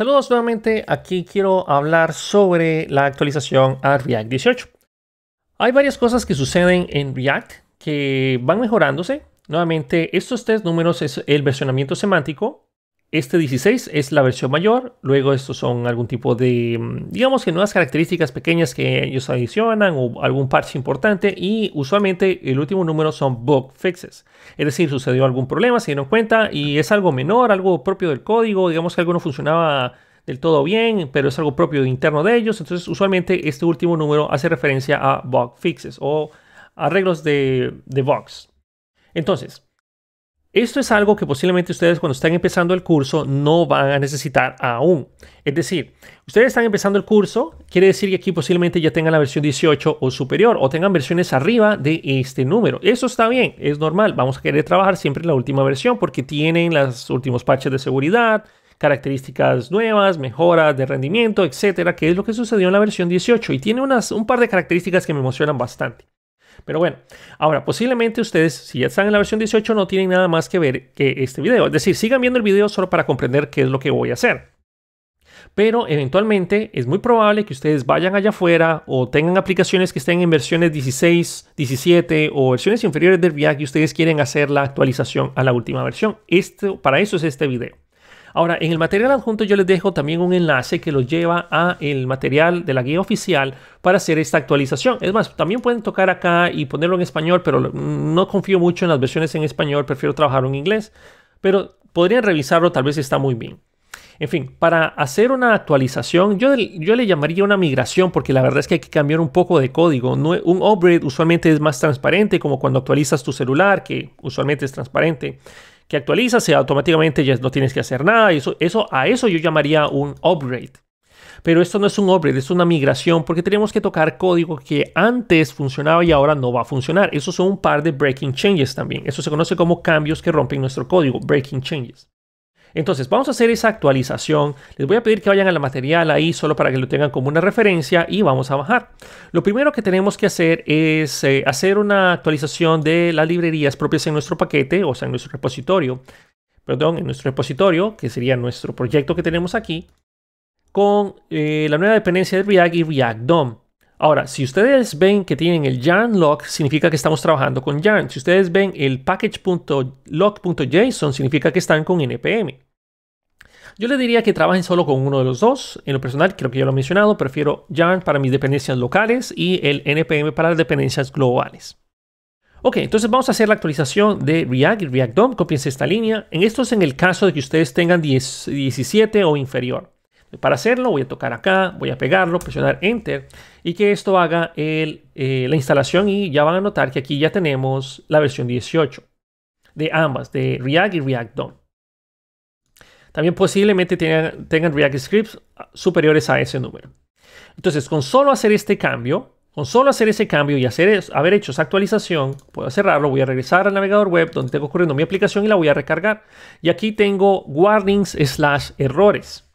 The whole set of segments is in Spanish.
Saludos nuevamente, aquí quiero hablar sobre la actualización a React 18. Hay varias cosas que suceden en React que van mejorándose. Nuevamente, estos tres números es el versionamiento semántico, este 16 es la versión mayor, luego estos son algún tipo de, mm, digamos que nuevas características pequeñas que ellos adicionan o algún parche importante y usualmente el último número son bug fixes, es decir, sucedió algún problema, se dieron cuenta y es algo menor, algo propio del código, digamos que algo no funcionaba del todo bien, pero es algo propio interno de ellos, entonces usualmente este último número hace referencia a bug fixes o arreglos de, de bugs. Entonces, esto es algo que posiblemente ustedes cuando están empezando el curso no van a necesitar aún. Es decir, ustedes están empezando el curso, quiere decir que aquí posiblemente ya tengan la versión 18 o superior o tengan versiones arriba de este número. Eso está bien, es normal. Vamos a querer trabajar siempre en la última versión porque tienen los últimos parches de seguridad, características nuevas, mejoras de rendimiento, etcétera, que es lo que sucedió en la versión 18 y tiene unas, un par de características que me emocionan bastante. Pero bueno, ahora posiblemente ustedes, si ya están en la versión 18, no tienen nada más que ver que este video. Es decir, sigan viendo el video solo para comprender qué es lo que voy a hacer. Pero eventualmente es muy probable que ustedes vayan allá afuera o tengan aplicaciones que estén en versiones 16, 17 o versiones inferiores del viaje y ustedes quieren hacer la actualización a la última versión. Esto, para eso es este video. Ahora, en el material adjunto yo les dejo también un enlace que los lleva a el material de la guía oficial para hacer esta actualización. Es más, también pueden tocar acá y ponerlo en español, pero no confío mucho en las versiones en español, prefiero trabajar en inglés, pero podrían revisarlo, tal vez está muy bien. En fin, para hacer una actualización, yo, yo, le llamaría una migración porque la verdad es que hay que cambiar un poco de código. No, un upgrade usualmente es más transparente, como cuando actualizas tu celular, que usualmente es transparente que actualiza, se automáticamente ya no tienes que hacer nada. Eso, eso, a eso yo llamaría un upgrade. Pero esto no es un upgrade, es una migración porque tenemos que tocar código que antes funcionaba y ahora no va a funcionar. Eso son un par de breaking changes también. Eso se conoce como cambios que rompen nuestro código, breaking changes. Entonces, vamos a hacer esa actualización. Les voy a pedir que vayan al material ahí solo para que lo tengan como una referencia y vamos a bajar. Lo primero que tenemos que hacer es eh, hacer una actualización de las librerías propias en nuestro paquete, o sea, en nuestro repositorio. Perdón, en nuestro repositorio, que sería nuestro proyecto que tenemos aquí, con eh, la nueva dependencia de React y React DOM. Ahora, si ustedes ven que tienen el yarn lock, significa que estamos trabajando con yarn. Si ustedes ven el package.lock.json, significa que están con npm. Yo les diría que trabajen solo con uno de los dos. En lo personal, creo que ya lo he mencionado, prefiero yarn para mis dependencias locales y el npm para las dependencias globales. Ok, entonces vamos a hacer la actualización de React y React DOM. Copiense esta línea. En esto es en el caso de que ustedes tengan 17 o inferior. Para hacerlo voy a tocar acá, voy a pegarlo, presionar Enter y que esto haga eh, la instalación y ya van a notar que aquí ya tenemos la versión 18 de ambas, de React y React DOM. También posiblemente tengan, tengan React Scripts superiores a ese número. Entonces, con solo hacer este cambio, con solo hacer ese cambio y hacer, haber hecho esa actualización, puedo cerrarlo, voy a regresar al navegador web donde tengo corriendo mi aplicación y la voy a recargar. Y aquí tengo warnings slash errores.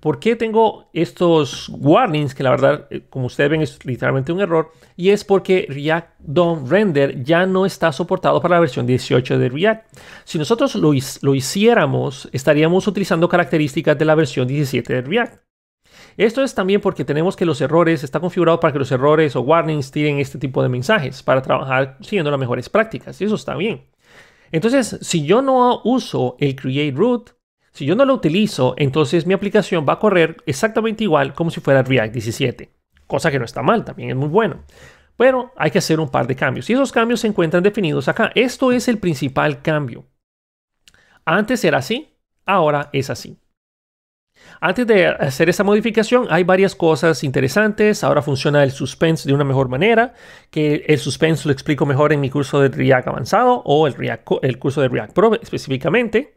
¿Por qué tengo estos warnings? Que la verdad, eh, como ustedes ven, es literalmente un error. Y es porque React DOM Render ya no está soportado para la versión 18 de React. Si nosotros lo, hiciéramos, estaríamos utilizando características de la versión 17 de React. Esto es también porque tenemos que los errores, está configurado para que los errores o warnings tiren este tipo de mensajes para trabajar siguiendo las mejores prácticas. Y eso está bien. Entonces, si yo no uso el create root, si yo no lo utilizo, entonces mi aplicación va a correr exactamente igual como si fuera React 17, cosa que no está mal, también es muy bueno. Pero hay que hacer un par de cambios y esos cambios se encuentran definidos acá. Esto es el principal cambio. Antes era así, ahora es así. Antes de hacer esa modificación hay varias cosas interesantes. Ahora funciona el suspense de una mejor manera, que el suspense lo explico mejor en mi curso de React avanzado o el, el curso de React Pro específicamente.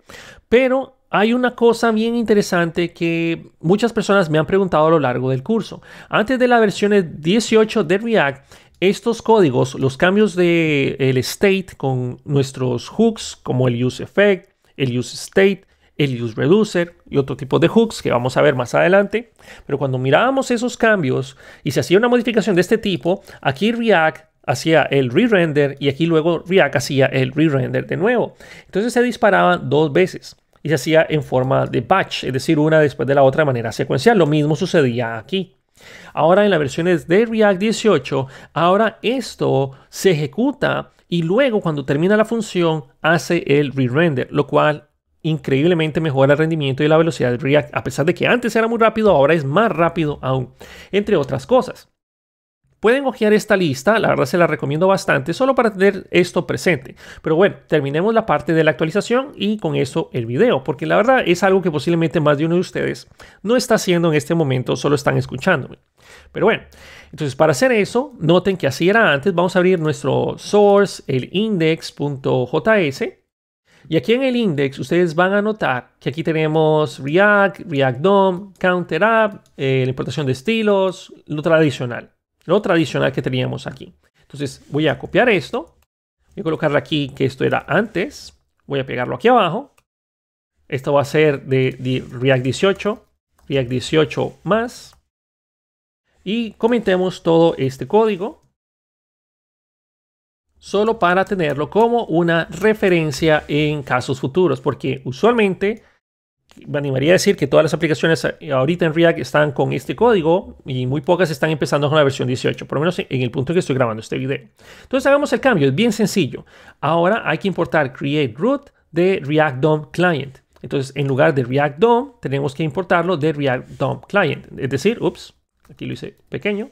Pero hay una cosa bien interesante que muchas personas me han preguntado a lo largo del curso. Antes de la versión 18 de React, estos códigos, los cambios del el state con nuestros hooks como el useEffect, el useState, el useReducer y otro tipo de hooks que vamos a ver más adelante. Pero cuando mirábamos esos cambios y se hacía una modificación de este tipo, aquí React hacía el re-render y aquí luego React hacía el re-render de nuevo. Entonces se disparaban dos veces y se hacía en forma de batch, es decir, una después de la otra de manera secuencial. Lo mismo sucedía aquí. Ahora en las versiones de React 18, ahora esto se ejecuta y luego cuando termina la función hace el re-render, lo cual increíblemente mejora el rendimiento y la velocidad de React, a pesar de que antes era muy rápido, ahora es más rápido aún, entre otras cosas. Pueden hojear esta lista, la verdad se la recomiendo bastante, solo para tener esto presente. Pero bueno, terminemos la parte de la actualización y con eso el video, porque la verdad es algo que posiblemente más de uno de ustedes no está haciendo en este momento, solo están escuchándome. Pero bueno, entonces para hacer eso, noten que así era antes, vamos a abrir nuestro source, el index.js, y aquí en el index ustedes van a notar que aquí tenemos React, React DOM, Counter App, eh, la importación de estilos, lo tradicional lo tradicional que teníamos aquí. Entonces voy a copiar esto, voy a colocar aquí que esto era antes, voy a pegarlo aquí abajo. Esto va a ser de, de React 18, React 18 más. Y comentemos todo este código solo para tenerlo como una referencia en casos futuros, porque usualmente me animaría a decir que todas las aplicaciones ahorita en React están con este código y muy pocas están empezando con la versión 18, por lo menos en el punto que estoy grabando este video. Entonces hagamos el cambio, es bien sencillo. Ahora hay que importar create root de React DOM client. Entonces en lugar de React DOM tenemos que importarlo de React DOM client. Es decir, ups, aquí lo hice pequeño.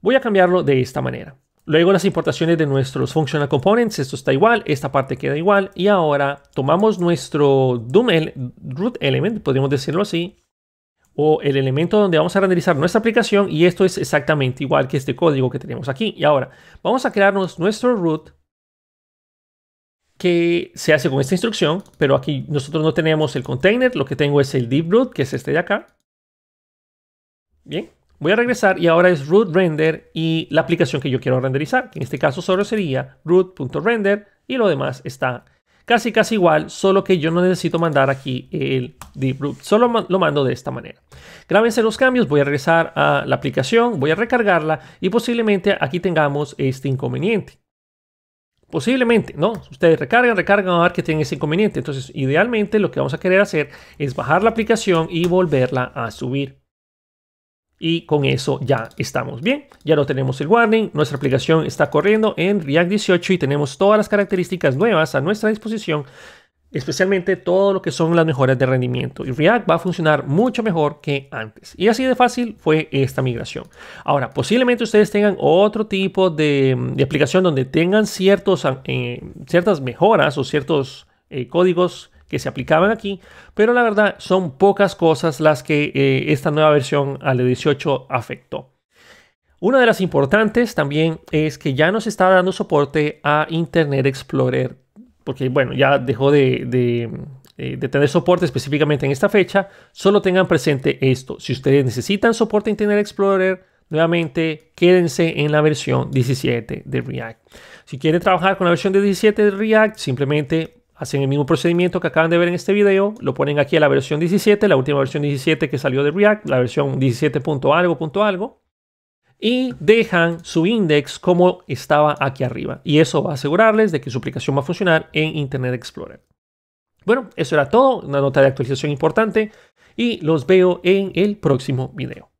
Voy a cambiarlo de esta manera. Luego las importaciones de nuestros functional components, esto está igual, esta parte queda igual. Y ahora tomamos nuestro Doom el root element, podríamos decirlo así, o el elemento donde vamos a renderizar nuestra aplicación y esto es exactamente igual que este código que tenemos aquí. Y ahora vamos a crearnos nuestro root que se hace con esta instrucción, pero aquí nosotros no tenemos el container, lo que tengo es el deep root, que es este de acá. Bien, Voy a regresar y ahora es root render y la aplicación que yo quiero renderizar, en este caso solo sería root.render y lo demás está casi casi igual, solo que yo no necesito mandar aquí el deep root, solo lo mando de esta manera. Grábense los cambios, voy a regresar a la aplicación, voy a recargarla y posiblemente aquí tengamos este inconveniente. Posiblemente, ¿no? Ustedes recargan, recargan, a ver que tienen ese inconveniente. Entonces, idealmente lo que vamos a querer hacer es bajar la aplicación y volverla a subir. Y con eso ya estamos bien. Ya lo tenemos el warning. Nuestra aplicación está corriendo en React 18 y tenemos todas las características nuevas a nuestra disposición. Especialmente todo lo que son las mejoras de rendimiento. Y React va a funcionar mucho mejor que antes. Y así de fácil fue esta migración. Ahora, posiblemente ustedes tengan otro tipo de, aplicación donde tengan eh, ciertas mejoras o ciertos eh, códigos que se aplicaban aquí, pero la verdad son pocas cosas las que eh, esta nueva versión al 18 afectó. Una de las importantes también es que ya nos está dando soporte a Internet Explorer, porque bueno, ya dejó eh, de, tener soporte específicamente en esta fecha, solo tengan presente esto. Si ustedes necesitan soporte a Internet Explorer, nuevamente quédense en la versión 17 de React. Si quieren trabajar con la versión de 17 de React, simplemente Hacen el mismo procedimiento que acaban de ver en este video, lo ponen aquí a la versión 17, la última versión 17 que salió de React, la versión 17.algo.algo, y dejan su index como estaba aquí arriba. Y eso va a asegurarles de que su aplicación va a funcionar en Internet Explorer. Bueno, eso era todo, una nota de actualización importante y los veo en el próximo video.